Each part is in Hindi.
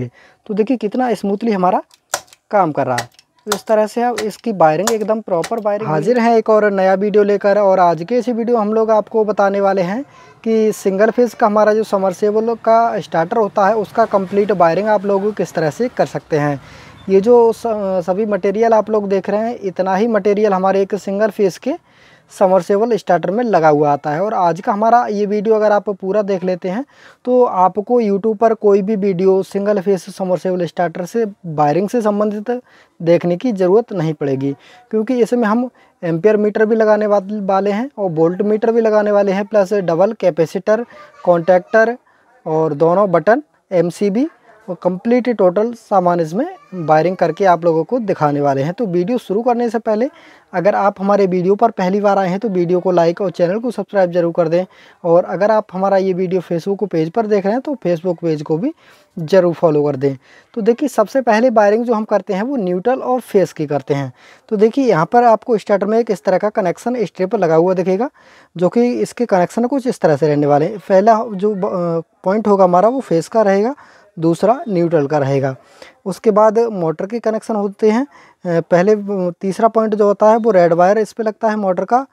तो देखिए कितना स्मूथली हमारा काम कर रहा है तो इस तरह से अब इसकी वायरिंग एकदम प्रॉपर वायरिंग हाजिर है एक और नया वीडियो लेकर और आज के इस वीडियो हम लोग आपको बताने वाले हैं कि सिंगल फेज़ का हमारा जो समरसेबल का स्टार्टर होता है उसका कंप्लीट वायरिंग आप लोग किस तरह से कर सकते हैं ये जो सभी मटेरियल आप लोग देख रहे हैं इतना ही मटेरियल हमारे एक सिंगल फेज़ के समरसेबल स्टार्टर में लगा हुआ आता है और आज का हमारा ये वीडियो अगर आप पूरा देख लेते हैं तो आपको यूट्यूब पर कोई भी video single phase submersible starter से वायरिंग से संबंधित देखने की ज़रूरत नहीं पड़ेगी क्योंकि इसमें हम एम्पियर मीटर भी लगाने वाले हैं और बोल्ट मीटर भी लगाने वाले हैं प्लस डबल कैपेसिटर कॉन्टैक्टर और दोनों बटन एम और कम्प्लीट टोटल सामान इसमें वायरिंग करके आप लोगों को दिखाने वाले हैं तो वीडियो शुरू करने से पहले अगर आप हमारे वीडियो पर पहली बार आए हैं तो वीडियो को लाइक और चैनल को सब्सक्राइब जरूर कर दें और अगर आप हमारा ये वीडियो फेसबुक पेज पर देख रहे हैं तो फेसबुक पेज को भी ज़रूर फॉलो कर दें तो देखिए सबसे पहले वायरिंग जो हम करते हैं वो न्यूट्रल और फेस की करते हैं तो देखिए यहाँ पर आपको स्टार्टर में एक इस तरह का कनेक्शन स्ट्रिप लगा हुआ दिखेगा जो कि इसके कनेक्शन कुछ इस तरह से रहने वाले हैं पहला जो पॉइंट होगा हमारा वो फेस का रहेगा दूसरा न्यूट्रल का रहेगा उसके बाद मोटर के कनेक्शन होते हैं पहले तीसरा पॉइंट जो होता है वो रेड वायर इस पर लगता है मोटर का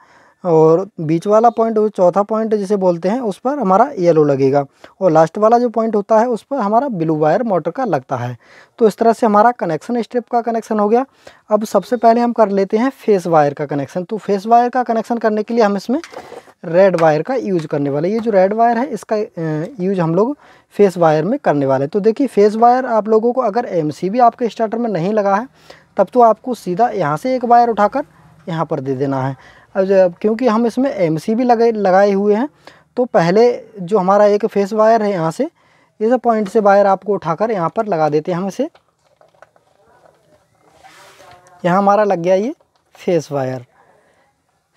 और बीच वाला पॉइंट चौथा पॉइंट जिसे बोलते हैं उस पर हमारा येलो लगेगा और लास्ट वाला जो पॉइंट होता है उस पर हमारा ब्लू वायर मोटर का लगता है तो इस तरह से हमारा कनेक्शन स्ट्रिप का कनेक्शन हो गया अब सबसे पहले हम कर लेते हैं फेस वायर का कनेक्शन तो फेस वायर का कनेक्शन करने के लिए हम इसमें रेड वायर का यूज करने वाले ये जो रेड वायर है इसका यूज हम लोग फेस वायर में करने वाले हैं तो देखिए फेस वायर आप लोगों को अगर एम भी आपके स्टार्टर में नहीं लगा है तब तो आपको सीधा यहाँ से एक वायर उठाकर यहाँ पर दे देना है अब क्योंकि हम इसमें एम भी लगे लगाए हुए हैं तो पहले जो हमारा एक फेस वायर है यहाँ से इस पॉइंट से वायर आपको उठाकर यहाँ पर लगा देते हैं हम इसे यहाँ हमारा लग गया ये फेस वायर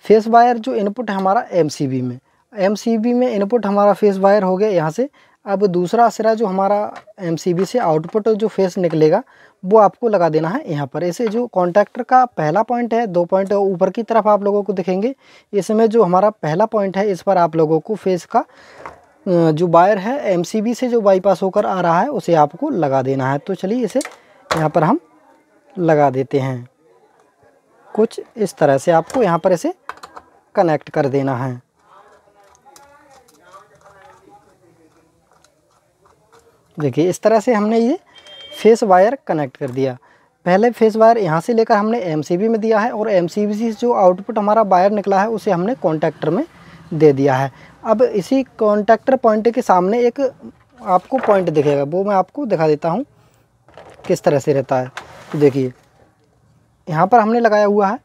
फेस वायर जो इनपुट है हमारा एम में एम में इनपुट हमारा फेस वायर हो गया यहाँ से अब दूसरा सिरा जो हमारा एम से आउटपुट जो फेस निकलेगा वो आपको लगा देना है यहाँ पर ऐसे जो कॉन्टैक्टर का पहला पॉइंट है दो पॉइंट ऊपर की तरफ आप लोगों को दिखेंगे इसमें जो हमारा पहला पॉइंट है इस पर आप लोगों को फेस का जो वायर है एम से जो बाईपास होकर आ रहा है उसे आपको लगा देना है तो चलिए इसे यहाँ पर हम लगा देते हैं कुछ इस तरह से आपको यहाँ पर इसे कनेक्ट कर देना है देखिए इस तरह से हमने ये फेस वायर कनेक्ट कर दिया पहले फेस वायर यहाँ से लेकर हमने एम में दिया है और एम से जो आउटपुट हमारा वायर निकला है उसे हमने कॉन्टैक्टर में दे दिया है अब इसी कॉन्टैक्टर पॉइंट के सामने एक आपको पॉइंट दिखेगा वो मैं आपको दिखा देता हूँ किस तरह से रहता है तो देखिए यहाँ पर हमने लगाया हुआ है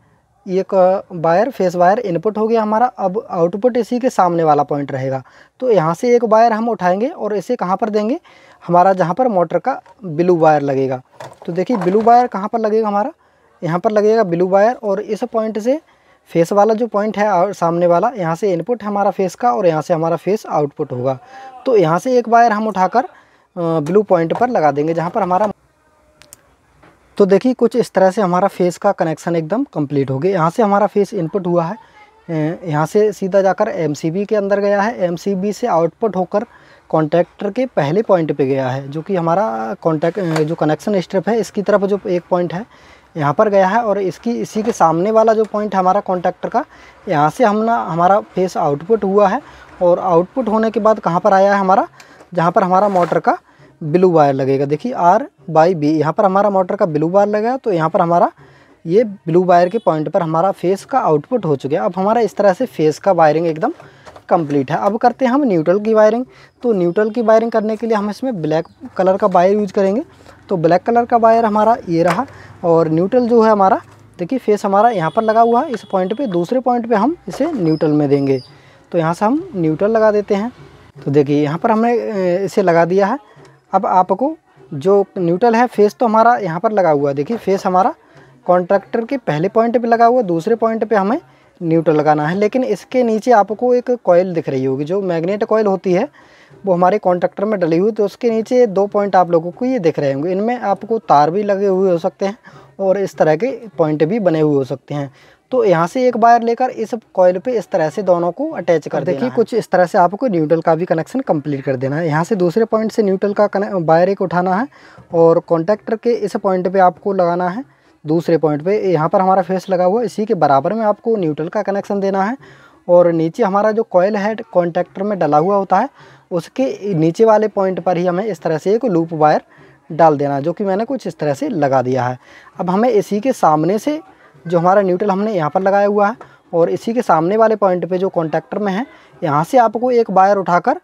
ये वायर फेस वायर इनपुट हो गया हमारा अब आउटपुट इसी के सामने वाला पॉइंट रहेगा तो यहाँ से एक वायर हम उठाएंगे और इसे कहाँ पर देंगे हमारा जहाँ पर मोटर का ब्लू वायर लगेगा तो देखिए ब्लू वायर कहाँ पर लगेगा हमारा यहाँ पर लगेगा ब्लू वायर और इस पॉइंट से फेस वाला जो पॉइंट है और सामने वाला यहाँ से इनपुट हमारा फेस का और यहाँ से हमारा फेस आउटपुट होगा तो यहाँ से एक वायर हम उठाकर ब्लू पॉइंट पर लगा देंगे जहाँ पर हमारा तो देखिए कुछ इस तरह से हमारा फेस का कनेक्शन एकदम कंप्लीट हो गया यहाँ से हमारा फेस इनपुट हुआ है यहाँ से सीधा जाकर एम के अंदर गया है एम से आउटपुट होकर कॉन्टैक्टर के पहले पॉइंट पे गया है जो कि हमारा कॉन्टैक्ट जो कनेक्शन स्ट्रिप है इसकी तरफ जो एक पॉइंट है यहाँ पर गया है और इसकी इसी के सामने वाला जो पॉइंट हमारा कॉन्टैक्टर का यहाँ से हमना हमारा फेस आउटपुट हुआ है और आउटपुट होने के बाद कहाँ पर आया है हमारा जहाँ पर हमारा मोटर का ब्लू वायर लगेगा देखिए आर बाई बी यहाँ पर हमारा मोटर का ब्लू वायर लगा तो यहाँ पर हमारा ये ब्लू वायर के पॉइंट पर हमारा फेस का आउटपुट हो चुका है अब हमारा इस तरह से फेस का वायरिंग एकदम कंप्लीट है अब करते हैं हम न्यूट्रल की वायरिंग तो न्यूट्रल की वायरिंग करने के लिए हम इसमें ब्लैक कलर का वायर यूज करेंगे तो ब्लैक कलर का वायर हमारा ये रहा और न्यूट्रल जो है हमारा देखिए फेस हमारा यहाँ पर लगा हुआ है इस पॉइंट पे दूसरे पॉइंट पे हम इसे न्यूट्रल में देंगे तो यहाँ से हम न्यूट्रल लगा देते हैं तो देखिए यहाँ पर हमने इसे लगा दिया है अब आपको जो न्यूट्रल है फेस तो हमारा यहाँ पर लगा हुआ है देखिए फेस हमारा कॉन्ट्रैक्टर के पहले पॉइंट पे लगा हुआ दूसरे पॉइंट पे हमें न्यूट्रल लगाना है लेकिन इसके नीचे आपको एक कॉयल दिख रही होगी जो मैग्नेट कॉयल होती है वो हमारे कॉन्ट्रैक्टर में डली हुई तो उसके नीचे दो पॉइंट आप लोगों को ये दिख रहे होंगे इनमें आपको तार भी लगे हुए हो सकते हैं और इस तरह के पॉइंट भी बने हुए हो सकते हैं तो यहाँ से एक वायर लेकर इस कॉयल पे इस तरह से दोनों को अटैच कर देखिए कुछ इस तरह से आपको न्यूट्रल का भी कनेक्शन कंप्लीट कर देना है यहाँ से दूसरे पॉइंट से न्यूट्रल का वायर एक उठाना है और कॉन्टैक्टर के इस पॉइंट पे आपको लगाना है दूसरे पॉइंट पे यहाँ पर हमारा फेस लगा हुआ इसी के बराबर में आपको न्यूट्रल का कनेक्शन देना है और नीचे हमारा जो कॉयल है कॉन्टैक्टर में डला हुआ होता है उसके नीचे वाले पॉइंट पर ही हमें इस तरह से एक लूप वायर डाल देना है जो कि मैंने कुछ इस तरह से लगा दिया है अब हमें इसी के सामने से जो हमारा न्यूट्रल हमने यहाँ पर लगाया हुआ है और इसी के सामने वाले पॉइंट पे जो कॉन्टैक्टर में है यहाँ से आपको एक वायर उठाकर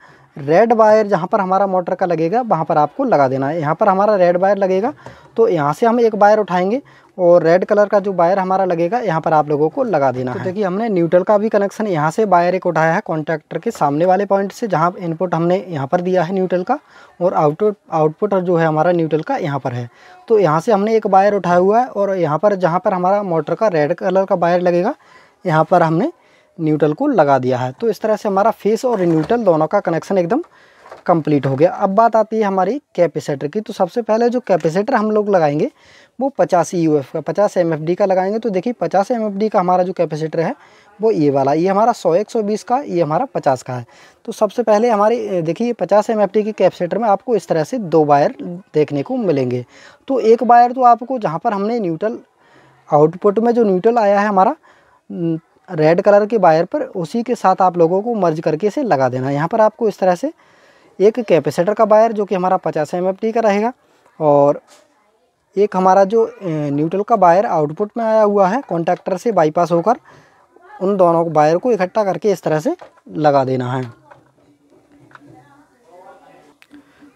रेड वायर जहाँ पर हमारा मोटर का लगेगा वहाँ पर आपको लगा देना है यहाँ पर हमारा रेड वायर लगेगा तो यहाँ से हम एक वायर उठाएंगे और रेड कलर का जो वायर हमारा लगेगा यहाँ पर आप लोगों को लगा देना तो देखिए हमने न्यूट्रल का भी कनेक्शन यहाँ से वायर एक उठाया है कॉन्ट्रैक्टर के सामने वाले पॉइंट से जहाँ इनपुट हमने यहाँ पर दिया है न्यूट्रल का और आउटपुट आउटपुट जो है हमारा न्यूट्रल का यहाँ पर है तो यहाँ से हमने एक वायर उठाया हुआ है और यहाँ पर जहाँ पर हमारा मोटर का रेड कलर का वायर लगेगा यहाँ पर हमने न्यूट्रल को लगा दिया है तो इस तरह से हमारा फेस और न्यूट्रल दोनों का कनेक्शन एकदम कंप्लीट हो गया अब बात आती है हमारी कैपेसिटर की तो सबसे पहले जो कैपेसिटर हम लोग लगाएंगे वो पचास ई e का पचास एम का लगाएंगे तो देखिए पचास एम का हमारा जो कैपेसिटर है वो ये वाला ये हमारा सौ एक सौ बीस का ये हमारा पचास का है तो सबसे पहले हमारी देखिए पचास एम के कैपेसिटर में आपको इस तरह से दो वायर देखने को मिलेंगे तो एक वायर तो आपको जहाँ पर हमने न्यूट्रल आउटपुट में जो न्यूट्रल आया है हमारा रेड कलर के वायर पर उसी के साथ आप लोगों को मर्ज करके इसे लगा देना है यहाँ पर आपको इस तरह से एक कैपेसिटर का वायर जो कि हमारा पचास एम का रहेगा और एक हमारा जो न्यूट्रल का वायर आउटपुट में आया हुआ है कॉन्टैक्टर से बाईपास होकर उन दोनों वायर को इकट्ठा करके इस तरह से लगा देना है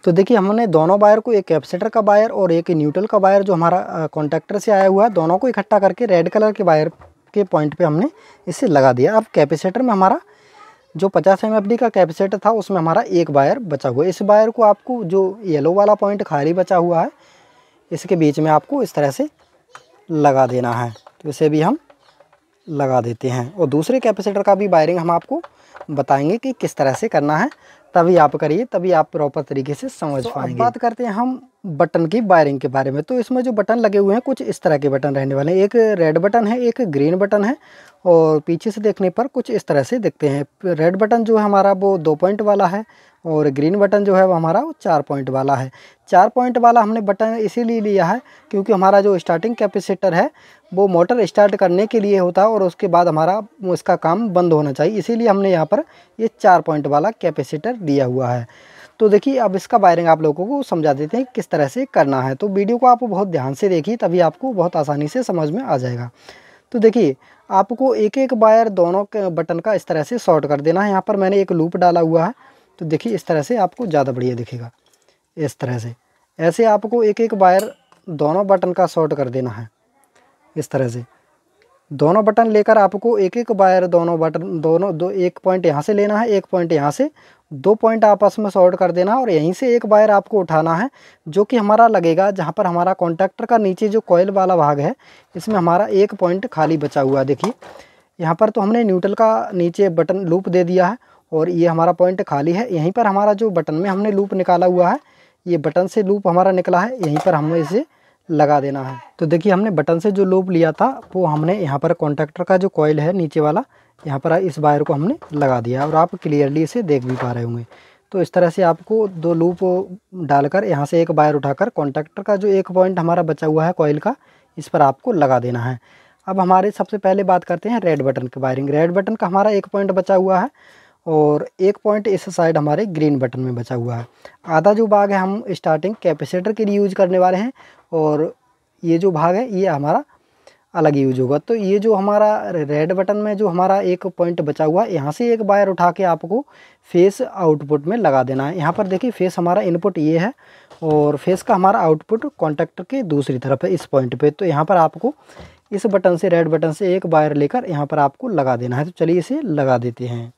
तो देखिए हमने दोनों वायर को एक कैपेसिटर का वायर और एक न्यूट्रल का वायर जो हमारा कॉन्टैक्टर से आया हुआ है दोनों को इकट्ठा करके रेड कलर के वायर के पॉइंट पे हमने इसे लगा दिया अब कैपेसिटर में हमारा जो पचास एम का कैपेसिटर था उसमें हमारा एक वायर बचा हुआ है इस वायर को आपको जो येलो वाला पॉइंट खाली बचा हुआ है इसके बीच में आपको इस तरह से लगा देना है तो इसे भी हम लगा देते हैं और दूसरे कैपेसिटर का भी वायरिंग हम आपको बताएंगे कि किस तरह से करना है तभी आप करिए तभी आप प्रॉपर तरीके से समझ so, पाएंगे बात करते हैं हम बटन की वायरिंग के बारे में तो इसमें जो बटन लगे हुए हैं कुछ इस तरह के बटन रहने वाले हैं एक रेड बटन है एक ग्रीन बटन है और पीछे से देखने पर कुछ इस तरह से दिखते हैं रेड बटन जो है हमारा वो दो पॉइंट वाला है और ग्रीन बटन जो है वो हमारा वो चार पॉइंट वाला है चार पॉइंट वाला हमने बटन इसीलिए लिया है क्योंकि हमारा जो स्टार्टिंग कैपेसिटर है वो मोटर स्टार्ट करने के लिए होता है और उसके बाद हमारा इसका काम बंद होना चाहिए इसीलिए हमने यहाँ पर ये चार पॉइंट वाला कैपेसिटर दिया हुआ है तो देखिए अब इसका वायरिंग आप लोगों को समझा देते हैं किस तरह से करना है तो वीडियो को आप बहुत ध्यान से देखिए तभी आपको बहुत आसानी से समझ में आ जाएगा तो देखिए आपको एक एक वायर दोनों के बटन का इस तरह से शॉर्ट कर देना है यहाँ पर मैंने एक लूप डाला हुआ है तो देखिए इस तरह से आपको ज़्यादा बढ़िया दिखेगा इस तरह से ऐसे आपको एक एक वायर दोनों बटन का शॉर्ट कर देना है इस तरह से दोनों बटन लेकर आपको एक एक वायर दोनों बटन दोनों दो एक पॉइंट यहाँ से लेना है एक पॉइंट यहाँ से दो पॉइंट आपस में शॉर्ट कर देना है और यहीं से एक वायर आपको उठाना है जो कि हमारा लगेगा जहाँ पर हमारा कॉन्टैक्टर का नीचे जो कॉयल वाला भाग है इसमें हमारा एक पॉइंट खाली बचा हुआ है देखिए यहाँ पर तो हमने न्यूट्रल का नीचे बटन लूप दे दिया है और ये हमारा पॉइंट खाली है यहीं पर हमारा जो बटन में हमने लूप निकाला हुआ है ये बटन से लूप हमारा निकला है यहीं पर हम इसे लगा देना है तो देखिए हमने बटन से जो लूप लिया था वो हमने यहाँ पर कॉन्ट्रैक्टर का जो कॉयल है नीचे वाला यहाँ पर इस वायर को हमने लगा दिया और आप क्लियरली इसे देख भी पा रहे होंगे तो इस तरह से आपको दो लूप डालकर यहाँ से एक वायर उठाकर कॉन्ट्रैक्टर का जो एक पॉइंट हमारा बचा हुआ है कॉयल का इस पर आपको लगा देना है अब हमारे सबसे पहले बात करते हैं रेड बटन की वायरिंग रेड बटन का हमारा एक पॉइंट बचा हुआ है और एक पॉइंट इस साइड हमारे ग्रीन बटन में बचा हुआ है आधा जो बाग है हम स्टार्टिंग कैपेसिटर के लिए यूज करने वाले हैं और ये जो भाग है ये हमारा अलग यूज होगा तो ये जो हमारा रेड बटन में जो हमारा एक पॉइंट बचा हुआ है यहाँ से एक वायर उठा के आपको फेस आउटपुट में लगा देना है यहाँ पर देखिए फेस हमारा इनपुट ये है और फेस का हमारा आउटपुट कॉन्टैक्टर के दूसरी तरफ है इस पॉइंट पे तो यहाँ पर आपको इस बटन से रेड बटन से एक वायर लेकर यहाँ पर आपको लगा देना है तो चलिए इसे लगा देते हैं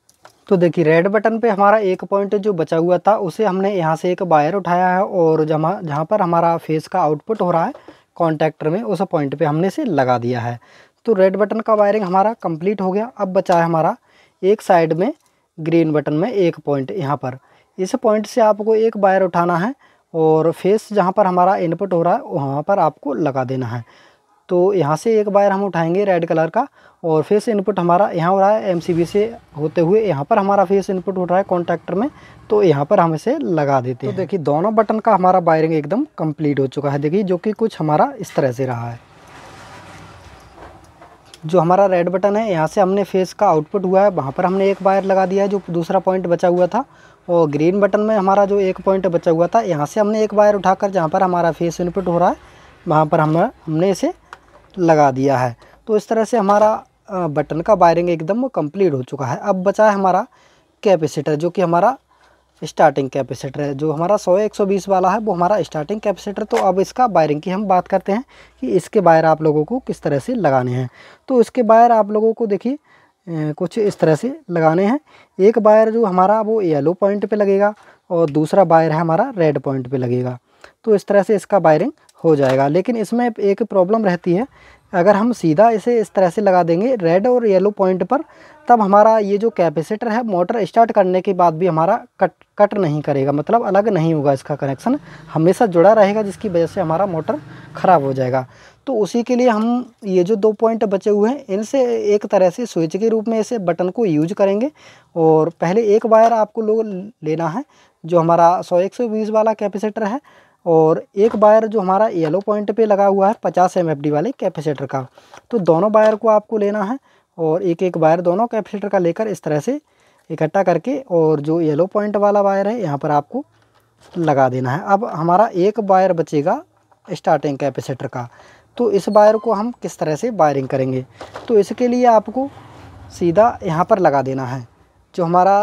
तो देखिए रेड बटन पे हमारा एक पॉइंट जो बचा हुआ था उसे हमने यहाँ से एक वायर उठाया है और जहाँ जहाँ पर हमारा फेस का आउटपुट हो रहा है कॉन्टैक्टर में उस पॉइंट पे हमने इसे लगा दिया है तो रेड बटन का वायरिंग हमारा कंप्लीट हो गया अब बचा है हमारा एक साइड में ग्रीन बटन में एक पॉइंट यहाँ पर इस पॉइंट से आपको एक वायर उठाना है और फेस जहाँ पर हमारा इनपुट हो रहा है वहाँ पर आपको लगा देना है तो यहाँ से एक वायर हम उठाएंगे रेड कलर का और फेस इनपुट हमारा यहाँ हो रहा है एमसीबी से होते हुए यहाँ पर हमारा फेस इनपुट हो रहा है कॉन्टैक्टर में तो यहाँ पर हम इसे लगा देते तो हैं तो देखिए दोनों बटन का हमारा वायरिंग एकदम कंप्लीट हो चुका है देखिए जो कि कुछ हमारा इस तरह से रहा है जो हमारा रेड बटन है यहाँ से हमने फेस का आउटपुट हुआ है वहाँ पर हमने एक वायर लगा दिया है जो दूसरा पॉइंट बचा हुआ था और ग्रीन बटन में हमारा जो एक पॉइंट बचा हुआ था यहाँ से हमने एक वायर उठाकर जहाँ पर हमारा फेस इनपुट हो रहा है वहाँ पर हम हमने इसे लगा दिया है तो इस तरह से हमारा बटन का वायरिंग एकदम कंप्लीट हो चुका है अब बचा है हमारा कैपेसिटर जो कि हमारा स्टार्टिंग कैपेसिटर है जो हमारा 100 120 वाला है वो हमारा स्टार्टिंग कैपेसिटर तो अब इसका वायरिंग की हम बात करते हैं कि इसके वायर आप लोगों को किस तरह से लगाने हैं तो इसके वायर आप लोगों को देखिए कुछ इस तरह से लगाने हैं एक वायर जो हमारा वो येलो पॉइंट पे लगेगा और दूसरा वायर है हमारा रेड पॉइंट पे लगेगा तो इस तरह से इसका वायरिंग हो जाएगा लेकिन इसमें एक प्रॉब्लम रहती है अगर हम सीधा इसे इस तरह से लगा देंगे रेड और येलो पॉइंट पर तब हमारा ये जो कैपेसिटर है मोटर स्टार्ट करने के बाद भी हमारा कट कट नहीं करेगा मतलब अलग नहीं होगा इसका कनेक्शन हमेशा जुड़ा रहेगा जिसकी वजह से हमारा मोटर ख़राब हो जाएगा तो उसी के लिए हम ये जो दो पॉइंट बचे हुए हैं इनसे एक तरह से स्विच के रूप में इसे बटन को यूज करेंगे और पहले एक वायर आपको लोग लेना है जो हमारा सौ एक सौ बीस वाला कैपेसिटर है और एक वायर जो हमारा येलो पॉइंट पे लगा हुआ है पचास एम वाले कैपेसिटर का तो दोनों वायर को आपको लेना है और एक एक वायर दोनों कैपेसिटर का लेकर इस तरह से इकट्ठा करके और जो येलो पॉइंट वाला वायर है यहाँ पर आपको लगा देना है अब हमारा एक वायर बचेगा स्टार्टिंग कैपेसिटर का तो इस वायर को हम किस तरह से वायरिंग करेंगे तो इसके लिए आपको सीधा यहाँ पर लगा देना है जो हमारा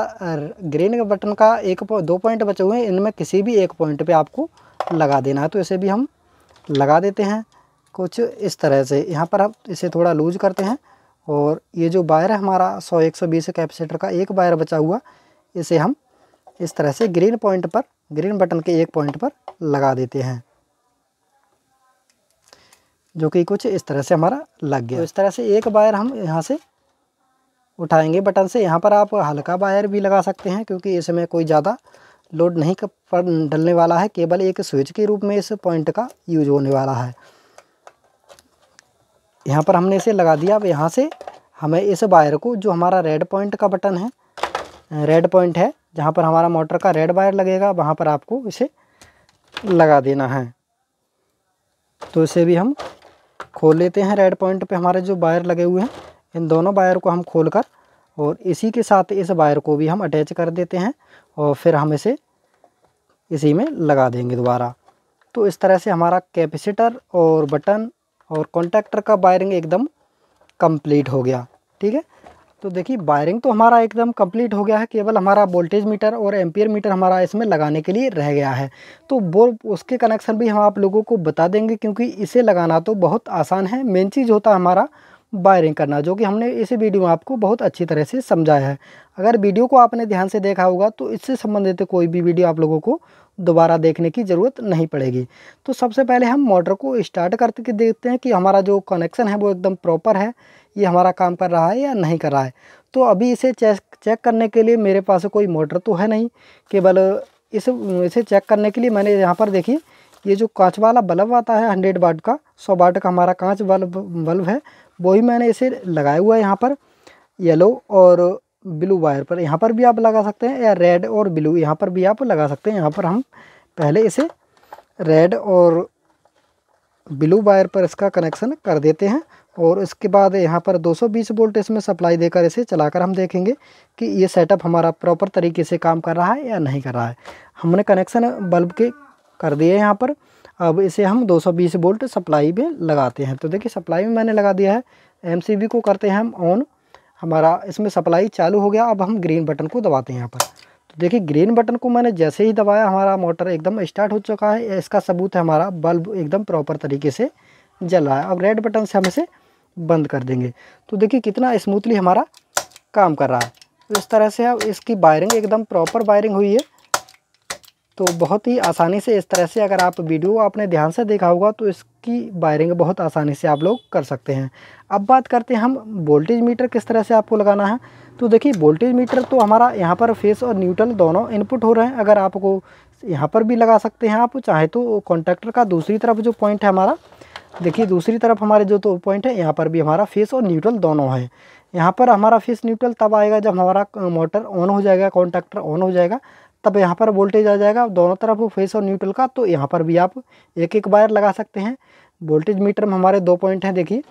ग्रीन बटन का एक दो पॉइंट बचे हुए हैं इनमें किसी भी एक पॉइंट पे आपको लगा देना है तो इसे भी हम लगा देते हैं कुछ इस तरह से यहाँ पर हम इसे थोड़ा लूज करते हैं और ये जो वायर है हमारा सौ एक सौ बीस कैपेसिटर का एक वायर बचा हुआ इसे हम इस तरह से ग्रीन पॉइंट पर ग्रीन बटन के एक पॉइंट पर लगा देते हैं जो कि कुछ इस तरह से हमारा लग गया तो इस तरह से एक वायर हम यहाँ से उठाएंगे बटन से यहाँ पर आप हल्का वायर भी लगा सकते हैं क्योंकि इसमें कोई ज़्यादा लोड नहीं पर डलने वाला है केवल एक स्विच के रूप में इस पॉइंट का यूज होने वाला है यहाँ पर हमने इसे लगा दिया अब यहाँ से हमें इस वायर को जो हमारा रेड पॉइंट का बटन है रेड पॉइंट है जहाँ पर हमारा मोटर का रेड वायर लगेगा वहाँ पर आपको इसे लगा देना है तो इसे भी हम खोल लेते हैं रेड पॉइंट पे हमारे जो वायर लगे हुए हैं इन दोनों वायर को हम खोल कर और इसी के साथ इस वायर को भी हम अटैच कर देते हैं और फिर हम इसे इसी में लगा देंगे दोबारा तो इस तरह से हमारा कैपेसिटर और बटन और कॉन्टैक्टर का वायरिंग एकदम कंप्लीट हो गया ठीक है तो देखिए वायरिंग तो हमारा एकदम कंप्लीट हो गया है केवल हमारा वोल्टेज मीटर और एम्पियर मीटर हमारा इसमें लगाने के लिए रह गया है तो वो उसके कनेक्शन भी हम आप लोगों को बता देंगे क्योंकि इसे लगाना तो बहुत आसान है मेन चीज़ होता है हमारा वायरिंग करना जो कि हमने इस वीडियो में आपको बहुत अच्छी तरह से समझाया है अगर वीडियो को आपने ध्यान से देखा होगा तो इससे संबंधित कोई भी वीडियो आप लोगों को दोबारा देखने की ज़रूरत नहीं पड़ेगी तो सबसे पहले हम मोटर को स्टार्ट करके देखते हैं कि हमारा जो कनेक्शन है वो एकदम प्रॉपर है ये हमारा काम कर रहा है या नहीं कर रहा है तो अभी इसे चेक चेक करने के लिए मेरे पास कोई मोटर तो है नहीं केवल इस इसे चेक करने के लिए मैंने यहाँ पर देखिए ये जो कांच वाला बल्ब आता है हंड्रेड वाट का सौ वाट का हमारा कांच बल्ब बल्ब है वही मैंने इसे लगाया हुआ है यहाँ पर येलो और ब्लू वायर पर यहाँ पर भी आप लगा सकते हैं या रेड और ब्लू यहाँ पर भी आप लगा सकते हैं यहाँ पर हम पहले इसे रेड और ब्लू वायर पर इसका कनेक्शन कर देते हैं और इसके बाद यहाँ पर 220 वोल्ट इसमें सप्लाई देकर इसे चलाकर हम देखेंगे कि ये सेटअप हमारा प्रॉपर तरीके से काम कर रहा है या नहीं कर रहा है हमने कनेक्शन बल्ब के कर दिए यहाँ पर अब इसे हम 220 वोल्ट सप्लाई में लगाते हैं तो देखिए सप्लाई में मैंने लगा दिया है एम को करते हैं हम ऑन हमारा इसमें सप्लाई चालू हो गया अब हम ग्रीन बटन को दबाते हैं यहाँ पर तो देखिए ग्रीन बटन को मैंने जैसे ही दबाया हमारा मोटर एकदम स्टार्ट हो चुका है इसका सबूत है हमारा बल्ब एकदम प्रॉपर तरीके से जल रहा है अब रेड बटन से हम इसे बंद कर देंगे तो देखिए कितना स्मूथली हमारा काम कर रहा है तो इस तरह से अब इसकी वायरिंग एकदम प्रॉपर वायरिंग हुई है तो बहुत ही आसानी से इस तरह से अगर आप वीडियो आपने ध्यान से देखा होगा तो इसकी वायरिंग बहुत आसानी से आप लोग कर सकते हैं अब बात करते हैं हम वोल्टेज मीटर किस तरह से आपको लगाना है तो देखिए वोल्टेज मीटर तो हमारा यहाँ पर फेस और न्यूट्रल दोनों इनपुट हो रहे हैं अगर आपको यहाँ पर भी लगा सकते हैं आप चाहे तो कॉन्ट्रैक्टर का दूसरी तरफ जो पॉइंट है हमारा देखिए दूसरी तरफ हमारे जो तो पॉइंट है यहाँ पर भी हमारा फेस और न्यूट्रल दोनों है यहाँ पर हमारा फेस न्यूट्रल तब आएगा जब हमारा मोटर ऑन हो जाएगा कॉन्ट्रैक्टर ऑन हो जाएगा तब यहाँ पर वोल्टेज आ जाएगा दोनों तरफ फेस और न्यूट्रल का तो यहाँ पर भी आप एक एक वायर लगा सकते हैं वोल्टेज मीटर में हमारे दो पॉइंट हैं देखिए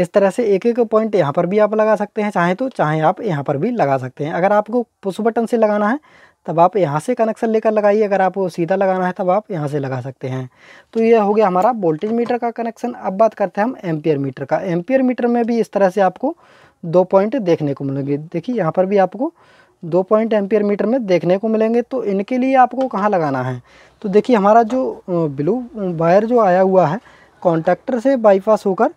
इस तरह से एक एक पॉइंट यहाँ पर भी आप लगा सकते हैं चाहें तो चाहे आप यहाँ पर भी लगा सकते हैं अगर आपको पुश बटन से लगाना है तब आप यहाँ से कनेक्शन लेकर लगाइए अगर आपको सीधा लगाना है तब आप यहाँ से लगा सकते हैं तो ये हो गया हमारा वोल्टेज मीटर का कनेक्शन अब बात करते हैं हम एम्पियर मीटर का एम्पियर मीटर में भी इस तरह से आपको दो पॉइंट देखने को मिलेंगे देखिए यहाँ पर भी आपको दो पॉइंट एम्पियर मीटर में देखने को मिलेंगे तो इनके लिए आपको कहाँ लगाना है तो देखिए हमारा जो ब्लू वायर जो आया हुआ है कॉन्टैक्टर से बाईपास होकर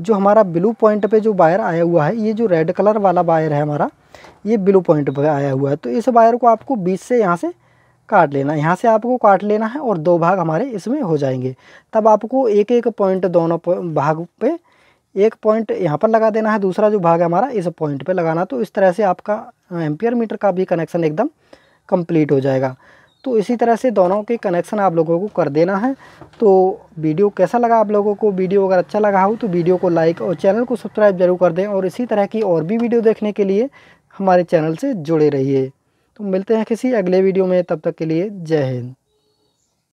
जो हमारा ब्लू पॉइंट पे जो वायर आया हुआ है ये जो रेड कलर वाला वायर है हमारा ये ब्लू पॉइंट पे आया हुआ है तो इस वायर को आपको बीच से यहाँ से काट लेना है यहाँ से आपको काट लेना है और दो भाग हमारे इसमें हो जाएंगे तब आपको एक एक पॉइंट दोनों भाग पे एक पॉइंट यहाँ पर लगा देना है दूसरा जो भाग है हमारा इस पॉइंट पे लगाना तो इस तरह से आपका एम्पियर मीटर का भी कनेक्शन एकदम कंप्लीट हो जाएगा तो इसी तरह से दोनों के कनेक्शन आप लोगों को कर देना है तो वीडियो कैसा लगा आप लोगों को वीडियो अगर अच्छा लगा हो तो वीडियो को लाइक और चैनल को सब्सक्राइब जरूर कर दें और इसी तरह की और भी वीडियो देखने के लिए हमारे चैनल से जुड़े रहिए तो मिलते हैं किसी अगले वीडियो में तब तक के लिए जय हिंद